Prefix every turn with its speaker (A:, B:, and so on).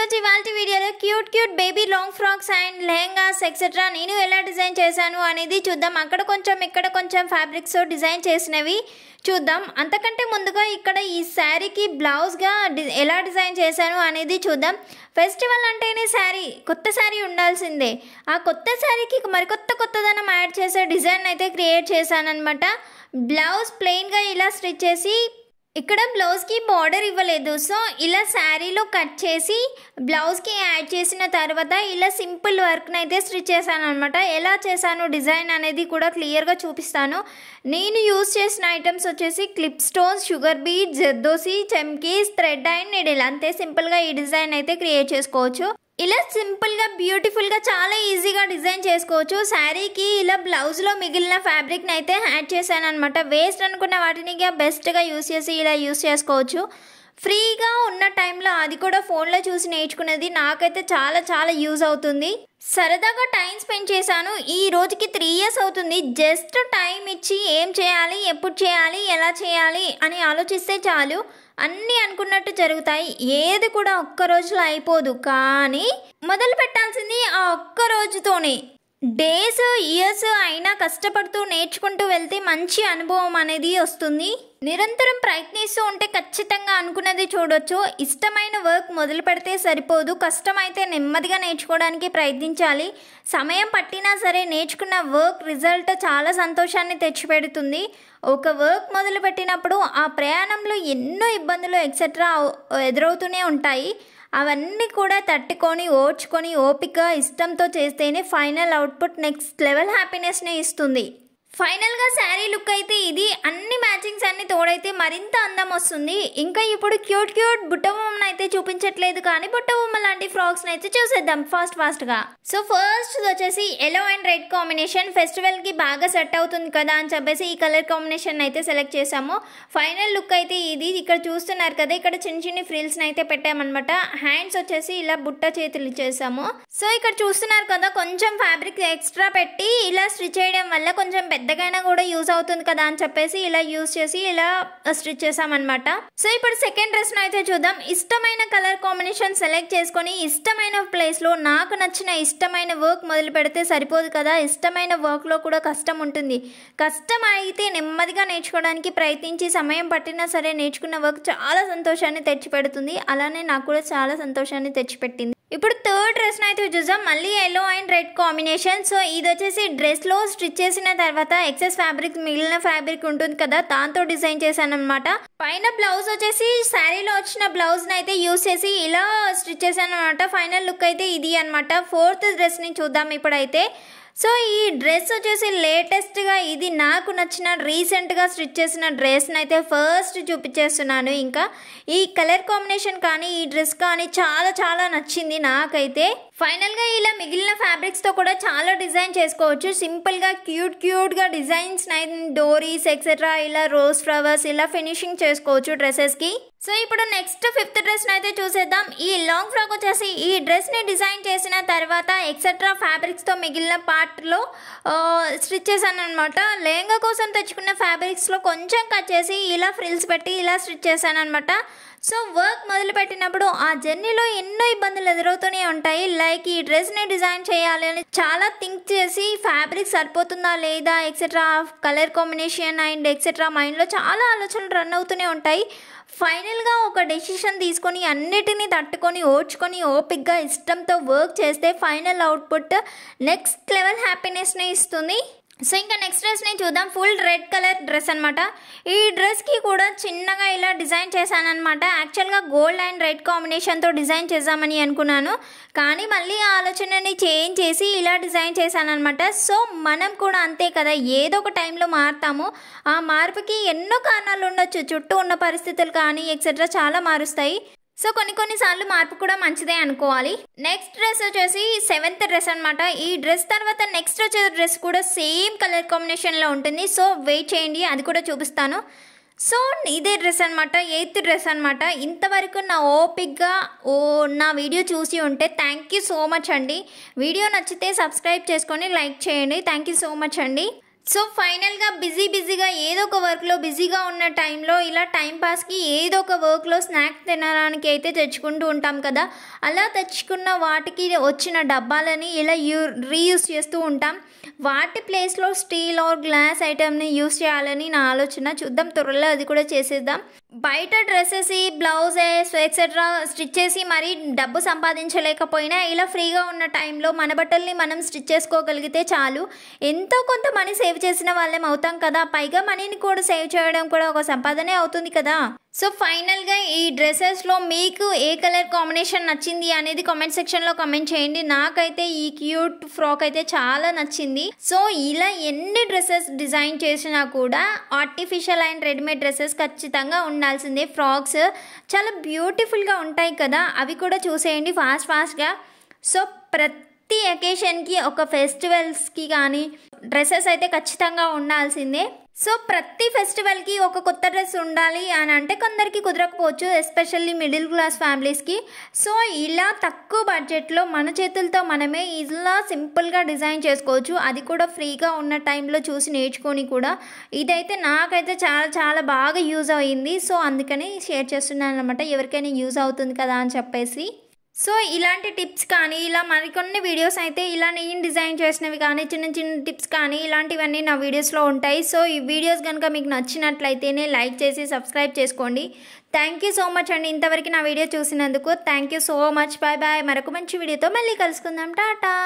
A: ఈరోజు ఇవాళ వీడియోలో cute cute baby long frocks and lehengas etcetera నేను ఎలా డిజైన్ చేశాను అనేది చూద్దాం అక్కడ కొంచెం ఇక్కడ కొంచెం ఫ్యాబ్రిక్స్ డిజైన్ చేసినవి చూద్దాం అంతకంటే ముందుగా ఇక్కడ ఈ శారీకి బ్లౌజ్గా ఎలా డిజైన్ చేశాను అనేది చూద్దాం ఫెస్టివల్ అంటేనే శారీ కొత్త శారీ ఉండాల్సిందే ఆ కొత్త శారీకి మరికొత్త కొత్తదనం యాడ్ చేసే డిజైన్ అయితే క్రియేట్ చేశానమాట బ్లౌజ్ ప్లెయిన్గా ఇలా స్టిచ్ చేసి ఇక్కడ బ్లౌజ్కి బార్డర్ ఇవ్వలేదు సో ఇలా శారీలో కట్ చేసి బ్లౌజ్కి యాడ్ చేసిన తర్వాత ఇలా సింపుల్ వర్క్ని అయితే స్టిచ్ చేశాను అనమాట ఎలా చేశాను డిజైన్ అనేది కూడా క్లియర్గా చూపిస్తాను నేను యూస్ చేసిన ఐటమ్స్ వచ్చేసి clip stones sugar bead zardozi chamkis thread and needle అంతే సింపుల్గా ఈ డిజైన్ అయితే క్రియేట్ చేసుకోవచ్చు ఇలా సింపుల్గా బ్యూటిఫుల్గా చాలా ఈజీగా డిజైన్ చేసుకోవచ్చు శారీకి ఇలా బ్లౌజ్లో మిగిలిన ఫ్యాబ్రిక్ని అయితే యాడ్ చేశాను అనమాట వేస్ట్ అనుకున్న వాటిని బెస్ట్గా యూస్ చేసి ఇలా యూస్ చేసుకోవచ్చు ఫ్రీగా ఉన్న టైంలో అది కూడా ఫోన్లో చూసి నేర్చుకున్నది నాకైతే చాలా చాలా యూజ్ అవుతుంది సరదాగా టైం స్పెండ్ చేశాను ఈ రోజుకి త్రీ ఇయర్స్ అవుతుంది జస్ట్ టైం ఇచ్చి ఏం చేయాలి ఎప్పుడు చేయాలి ఎలా చేయాలి అని ఆలోచిస్తే చాలు అన్నీ అనుకున్నట్టు జరుగుతాయి ఏది కూడా ఒక్క రోజులో అయిపోదు కానీ మొదలు పెట్టాల్సింది ఆ ఒక్క రోజుతోనే డేస్ ఇయర్స్ అయినా కష్టపడుతూ నేర్చుకుంటూ వెళ్తే మంచి అనుభవం అనేది వస్తుంది నిరంతరం ప్రయత్నిస్తూ ఉంటే ఖచ్చితంగా అనుకున్నది చూడొచ్చు ఇష్టమైన వర్క్ మొదలు పెడితే సరిపోదు కష్టమైతే నెమ్మదిగా నేర్చుకోవడానికి ప్రయత్నించాలి సమయం పట్టినా సరే నేర్చుకున్న వర్క్ రిజల్ట్ చాలా సంతోషాన్ని తెచ్చిపెడుతుంది ఒక వర్క్ మొదలు పెట్టినప్పుడు ఆ ప్రయాణంలో ఎన్నో ఇబ్బందులు ఎక్సెట్రా ఎదురవుతూనే ఉంటాయి అవన్నీ కూడా తట్టుకొని ఓడ్చుకొని ఓపిక ఇష్టంతో చేస్తేనే ఫైనల్ అవుట్పుట్ నెక్స్ట్ లెవెల్ హ్యాపీనెస్ని ఇస్తుంది ఫైనల్గా శారీ లుక్ అయితే ఇది అన్ని మ్యాచింగ్స్ అన్ని తోడైతే మరింత అందం వస్తుంది ఇంకా ఇప్పుడు క్యూట్ క్యూట్ బుట్ట బొమ్మను అయితే చూపించట్లేదు కానీ బుట్ట బొమ్మ లాంటి ఫ్రాక్స్ అయితే చూసేద్దాం ఫాస్ట్ ఫాస్ట్ గా సో ఫస్ట్ వచ్చేసి yellow and red combination festival కి బాగా సెట్ అవుతుంది కదా అని చెప్పేసి ఈ కలర్ కాంబినేషన్ అయితే సెలెక్ట్ చేసాము ఫైనల్ లుక్ అయితే ఇది ఇక్కడ చూస్తున్నారు కదా ఇక్కడ చిన్న చిన్న ఫ్రిల్స్ అయితే పెట్టామన్నమాట హ్యాండ్స్ వచ్చేసి ఇలా బుట్ట చేతులు ఇచ్చేసాము సో ఇక్కడ చూస్తున్నారు కదా కొంచెం ఫ్యాబ్రిక్ ఎక్స్ట్రా పెట్టి ఇలా స్టిచ్ చేయడం వల్ల కొంచెం పెద్దగైనా కూడా యూజ్ అవుతుంది కదా అని చెప్పేసి ఇలా యూజ్ చేసి ఇలా స్టిచ్ చేసామన్నమాట సో ఇప్పుడు సెకండ్ డ్రెస్ను అయితే చూద్దాం ఇష్టమైన కలర్ కాంబినేషన్ సెలెక్ట్ చేసుకొని ఇష్టమైన ప్లేస్లో నాకు నచ్చిన ఇష్టమైన వర్క్ మొదలు పెడితే సరిపోదు కదా ఇష్టమైన వర్క్లో కూడా కష్టం ఉంటుంది కష్టం అయితే నెమ్మదిగా నేర్చుకోవడానికి ప్రయత్నించి సమయం పట్టినా సరే నేర్చుకున్న వర్క్ చాలా సంతోషాన్ని తెచ్చిపెడుతుంది అలానే నాకు కూడా చాలా సంతోషాన్ని తెచ్చిపెట్టింది ఇప్పుడు థర్డ్ డ్రెస్ని అయితే చూసాం మళ్ళీ yellow and red combination so ఇది వచ్చేసి డ్రెస్లో స్టిచ్ చేసిన తర్వాత ఎక్సెస్ ఫ్యాబ్రిక్ మిగిలిన ఫ్యాబ్రిక్ ఉంటుంది కదా దాంతో డిజైన్ చేశాను అనమాట పైన బ్లౌజ్ వచ్చేసి శారీలో వచ్చిన బ్లౌజ్ని అయితే యూస్ చేసి ఇలా స్టిచ్ చేశాను అనమాట ఫైనల్ లుక్ అయితే ఇది అనమాట ఫోర్త్ డ్రెస్ని చూద్దాం ఇప్పుడైతే సో ఈ డ్రెస్ వచ్చేసి లేటెస్ట్గా ఇది నాకు నచ్చిన రీసెంట్గా స్టిచ్ చేసిన డ్రెస్ని అయితే ఫస్ట్ చూపించేస్తున్నాను ఇంకా ఈ కలర్ కాంబినేషన్ కానీ ఈ డ్రెస్ కానీ చాలా చాలా నచ్చింది నాకైతే ఫైనల్గా ఇలా మిగిలిన ఫ్యాబ్రిక్స్తో కూడా చాలా డిజైన్ చేసుకోవచ్చు సింపుల్గా క్యూట్ క్యూట్గా డిజైన్స్ నైన్ డోరీస్ ఎక్సెట్రా ఇలా రోజ్ ఫ్లవర్స్ ఇలా ఫినిషింగ్ చేసుకోవచ్చు డ్రెస్సెస్కి సో ఇప్పుడు నెక్స్ట్ ఫిఫ్త్ డ్రెస్ని అయితే చూసేద్దాం ఈ లాంగ్ ఫ్రాక్ వచ్చేసి ఈ డ్రెస్ని డిజైన్ చేసిన తర్వాత ఎక్సెట్రా ఫ్యాబ్రిక్స్తో మిగిలిన పార్ట్లో స్టిచ్ చేశాను అనమాట లెహంగా కోసం తెచ్చుకున్న ఫ్యాబ్రిక్స్లో కొంచెం కట్ చేసి ఇలా ఫ్రిల్స్ పెట్టి ఇలా స్టిచ్ చేశాను అనమాట సో వర్క్ మొదలుపెట్టినప్పుడు ఆ జర్నీలో ఎన్నో ఇబ్బందులు ఎదురవుతూనే ఉంటాయి లైక్ అబ్బాయికి ఈ డ్రెస్ని డిజైన్ చేయాలి అని చాలా థింక్ చేసి ఫ్యాబ్రిక్ సరిపోతుందా లేదా etcetera colour combination and etcetera మైండ్లో చాలా ఆలోచనలు రన్ అవుతూనే ఉంటాయి ఫైనల్గా ఒక డెసిషన్ తీసుకొని అన్నిటినీ తట్టుకొని ఓడ్చుకొని ఓపిక్గా ఇష్టంతో వర్క్ చేస్తే ఫైనల్ అవుట్పుట్ నెక్స్ట్ లెవెల్ హ్యాపీనెస్ని ఇస్తుంది సో ఇంకా నెక్స్ట్ డ్రెస్ నేను చూద్దాం ఫుల్ రెడ్ కలర్ డ్రెస్ అనమాట ఈ డ్రెస్కి కూడా చిన్నగా ఇలా డిజైన్ చేశానమాట యాక్చువల్గా గోల్డ్ అండ్ రెడ్ కాంబినేషన్తో డిజైన్ చేద్దామని అనుకున్నాను కానీ మళ్ళీ ఆ ఆలోచనని చేంజ్ చేసి ఇలా డిజైన్ అనమాట సో మనం కూడా అంతే కదా ఏదో ఒక టైంలో మారుతాము ఆ మార్పుకి ఎన్నో కారణాలు ఉండొచ్చు చుట్టూ ఉన్న పరిస్థితులు కానీ ఎక్సెట్రా చాలా మారుస్తాయి సో కొన్ని కొన్నిసార్లు మార్పు కూడా మంచిదే అనుకోవాలి నెక్స్ట్ డ్రెస్ వచ్చేసి సెవెంత్ డ్రెస్ అనమాట ఈ డ్రెస్ తర్వాత నెక్స్ట్ వచ్చే డ్రెస్ కూడా సేమ్ కలర్ కాంబినేషన్లో ఉంటుంది సో వెయిట్ చేయండి అది కూడా చూపిస్తాను సో ఇదే డ్రెస్ అనమాట ఎయిత్ డ్రెస్ అనమాట ఇంతవరకు నా ఓపిక్గా ఓ నా వీడియో చూసి ఉంటే థ్యాంక్ యూ సో మచ్ అండి వీడియో నచ్చితే సబ్స్క్రైబ్ చేసుకొని లైక్ చేయండి థ్యాంక్ యూ సో మచ్ అండి సో ఫైనల్గా బిజీ బిజీగా ఏదో ఒక వర్క్లో బిజీగా ఉన్న టైంలో ఇలా టైంపాస్కి ఏదో ఒక వర్క్లో స్నాక్ తినడానికి అయితే తెచ్చుకుంటూ ఉంటాం కదా అలా తెచ్చుకున్న వాటికి వచ్చిన డబ్బాలని ఇలా యూ రీయూస్ చేస్తూ ఉంటాం వాటి ప్లేస్లో స్టీల్ ఆర్ గ్లాస్ ఐటెంని యూస్ చేయాలని నా ఆలోచన చూద్దాం త్వరలో అది కూడా చేసేద్దాం బయట డ్రెస్సెస్ బ్లౌజెస్ ఎక్సెట్రా స్టిచ్ చేసి మరీ డబ్బు సంపాదించలేకపోయినా ఇలా ఫ్రీగా ఉన్న టైంలో మన బట్టల్ని మనం స్టిచ్ చేసుకోగలిగితే చాలు ఎంతో కొంత మనీ సేవ్ చేసిన వాళ్ళేం అవుతాం కదా పైగా మనీని కూడా సేవ్ చేయడం కూడా ఒక సంపాదనే అవుతుంది కదా సో ఫైనల్గా ఈ డ్రెస్సెస్లో మీకు ఏ కలర్ కాంబినేషన్ నచ్చింది అనేది కామెంట్ సెక్షన్లో కామెంట్ చేయండి నాకైతే ఈ క్యూట్ ఫ్రాక్ అయితే చాలా నచ్చింది సో ఇలా ఎన్ని డ్రెస్సెస్ డిజైన్ చేసినా కూడా ఆర్టిఫిషియల్ అండ్ రెడీమేడ్ డ్రెస్సెస్ ఖచ్చితంగా ఉండాల్సిందే ఫ్రాక్స్ చాలా బ్యూటిఫుల్గా ఉంటాయి కదా అవి కూడా చూసేయండి ఫాస్ట్ ఫాస్ట్గా సో ప్రతి ప్రతి ఎకేషన్కి ఒక ఫెస్టివల్స్కి కానీ డ్రెస్సెస్ అయితే ఖచ్చితంగా ఉండాల్సిందే సో ప్రతి ఫెస్టివల్కి ఒక కొత్త డ్రెస్ ఉండాలి అని అంటే కొందరికి కుదరకపోవచ్చు ఎస్పెషల్లీ మిడిల్ క్లాస్ ఫ్యామిలీస్కి సో ఇలా తక్కువ బడ్జెట్లో మన చేతులతో మనమే ఇలా సింపుల్గా డిజైన్ చేసుకోవచ్చు అది కూడా ఫ్రీగా ఉన్న టైంలో చూసి నేర్చుకొని కూడా ఇదైతే నాకైతే చాలా చాలా బాగా యూజ్ అయ్యింది సో అందుకని షేర్ చేస్తున్నాను అనమాట ఎవరికైనా యూజ్ అవుతుంది కదా అని చెప్పేసి సో ఇలాంటి టిప్స్ కానీ ఇలా మరికొన్ని వీడియోస్ అయితే ఇలా నేను డిజైన్ చేసినవి కానీ చిన్న చిన్న టిప్స్ కానీ ఇలాంటివన్నీ నా వీడియోస్లో ఉంటాయి సో ఈ వీడియోస్ కనుక మీకు నచ్చినట్లయితేనే లైక్ చేసి సబ్స్క్రైబ్ చేసుకోండి థ్యాంక్ సో మచ్ అండి ఇంతవరకు నా వీడియో చూసినందుకు thank so much bye bye మరొక మంచి వీడియోతో మళ్ళీ కలుసుకుందాం టాటా